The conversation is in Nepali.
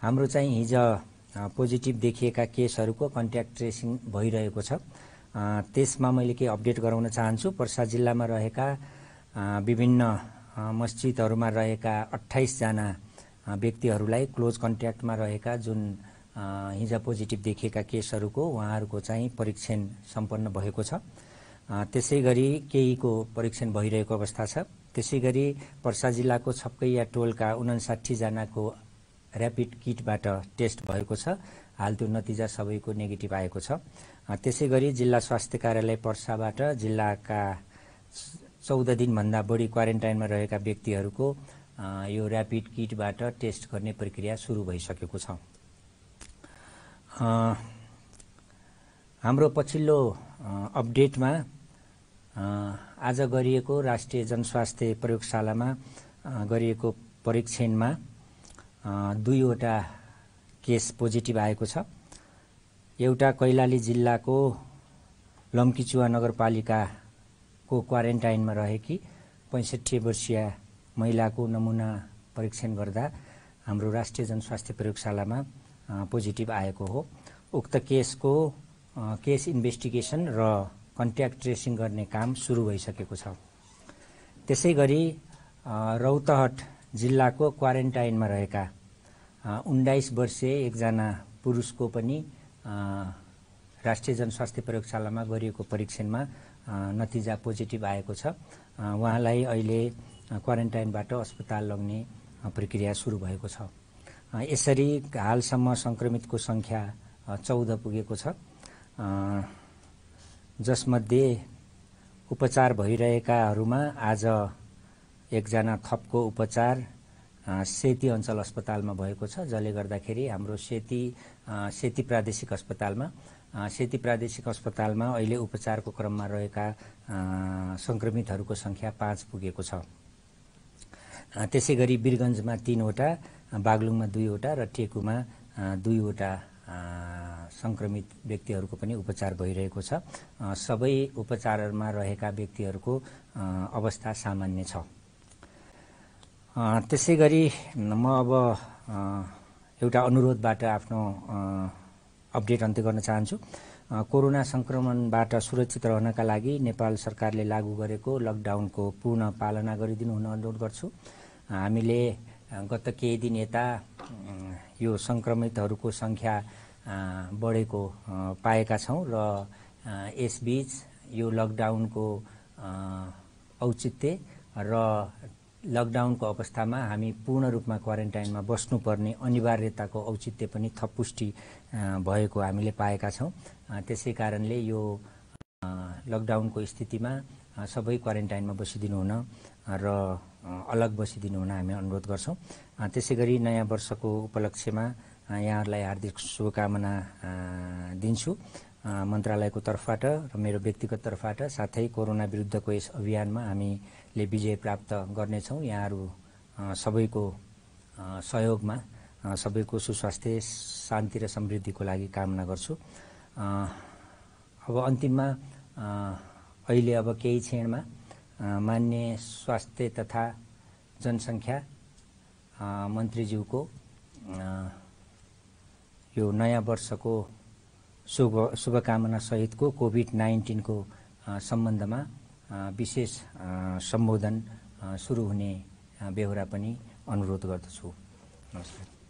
हाम्रो चाहिँ हिज पोजिटिभ देखिएका केसहरूको कन्ट्याक्ट ट्रेसिङ भइरहेको छ त्यसमा मैले केही अपडेट गराउन चाहन्छु पर्सा जिल्लामा रहेका विभिन्न मस्जिदहरूमा रहेका अठाइसजना व्यक्तिहरूलाई क्लोज कन्ट्याक्टमा रहेका जुन हिज पोजिटिभ देखिएका केसहरूको उहाँहरूको चाहिँ परीक्षण सम्पन्न भएको छ त्यसै गरी केहीको परीक्षण भइरहेको अवस्था छ त्यसै गरी पर्सा जिल्लाको छपकैया टोलका उनासाठीजनाको ऱ्यापिड किटबाट टेस्ट भएको छ हाल त्यो नतिजा सबैको नेगेटिभ आएको छ त्यसै गरी जिल्ला स्वास्थ्य कार्यालय पर्साबाट जिल्लाका चौध दिनभन्दा बढी क्वारेन्टाइनमा रहेका व्यक्तिहरूको यो ऱ्यापिड किटबाट टेस्ट गर्ने प्रक्रिया सुरु भइसकेको छ हाम्रो पछिल्लो अपडेटमा आज गरिएको राष्ट्रिय जनस्वास्थ्य प्रयोगशालामा गरिएको परीक्षणमा दुईवटा केस पोजिटिभ आएको छ एउटा कैलाली जिल्लाको लम्कीचुवा नगरपालिकाको क्वारेन्टाइनमा रहेकी पैँसठी वर्षीय महिलाको नमुना परीक्षण गर्दा हाम्रो राष्ट्रिय जनस्वास्थ्य प्रयोगशालामा पोजिटिभ आएको हो उक्त केसको केस इन्भेस्टिगेसन र कन्ट्याक्ट ट्रेसिङ गर्ने काम सुरु भइसकेको छ त्यसै गरी रौतहट जिल्लाको क्वारेन्टाइनमा रहेका उन्नाइस वर्षीय एकजना पुरुषको पनि राष्ट्रिय जनस्वास्थ्य प्रयोगशालामा गरिएको परीक्षणमा नतिजा पोजिटिभ आएको छ उहाँलाई अहिले क्वारेन्टाइनबाट अस्पताल लग्ने प्रक्रिया सुरु भएको छ यसरी हालसम्म सङ्क्रमितको सङ्ख्या चौध पुगेको छ जसमध्ये उपचार भइरहेकाहरूमा आज एकजना थपको उपचार सेती अञ्चल अस्पतालमा भएको छ जसले गर्दाखेरि हाम्रो सेती सेती प्रादेशिक अस्पतालमा सेती प्रादेशिक अस्पतालमा अहिले उपचारको क्रममा रहेका सङ्क्रमितहरूको सङ्ख्या पाँच पुगेको छ त्यसै गरी वीरगन्जमा तिनवटा बागलुङमा दुईवटा र टेकुमा दुईवटा संक्रमित व्यक्तिहरूको पनि उपचार भइरहेको छ सबै उपचारहरूमा रहेका व्यक्तिहरूको अवस्था सामान्य छ त्यसै गरी म अब एउटा अनुरोधबाट आफ्नो अपडेट अन्त्य गर्न चाहन्छु कोरोना सङ्क्रमणबाट सुरक्षित रहनका लागि नेपाल सरकारले लागू गरेको लकडाउनको पूर्ण पालना गरिदिनु हुन अनुरोध गर्छु हामीले गत केही दिन यता यो सङ्क्रमितहरूको सङ्ख्या बढेको पाएका छौँ र यसबिच यो लकडाउनको औचित्य र लकडाउनको अवस्थामा हामी पूर्ण रूपमा क्वारेन्टाइनमा बस्नुपर्ने अनिवार्यताको औचित्य पनि थप पुष्टि भएको हामीले पाएका छौँ त्यसै कारणले यो लकडाउनको स्थितिमा सबै क्वारेन्टाइनमा बसिदिनु हुन र अलग बसिदिनु हुन हामी अनुरोध गर्छौँ त्यसै गरी नयाँ वर्षको उपलक्ष्यमा यहाँहरूलाई हार्दिक शुभकामना दिन्छु मन्त्रालयको तर्फबाट र मेरो व्यक्तिगत तर्फबाट साथै कोरोना विरुद्धको यस अभियानमा हामीले विजय प्राप्त गर्नेछौँ यहाँहरू सबैको सहयोगमा सबैको सुस्वास्थ्य शान्ति र समृद्धिको लागि कामना गर्छु अब अन्तिममा अहिले अब केही क्षणमा मान्य स्वास्थ्य तथा जनसङ्ख्या मन्त्रीज्यूको यो नयाँ वर्षको शुभ शुभकामनासहितको कोभिड नाइन्टिनको सम्बन्धमा विशेष सम्बोधन सुरु हुने बेहोरा पनि अनुरोध गर्दछु नमस्कार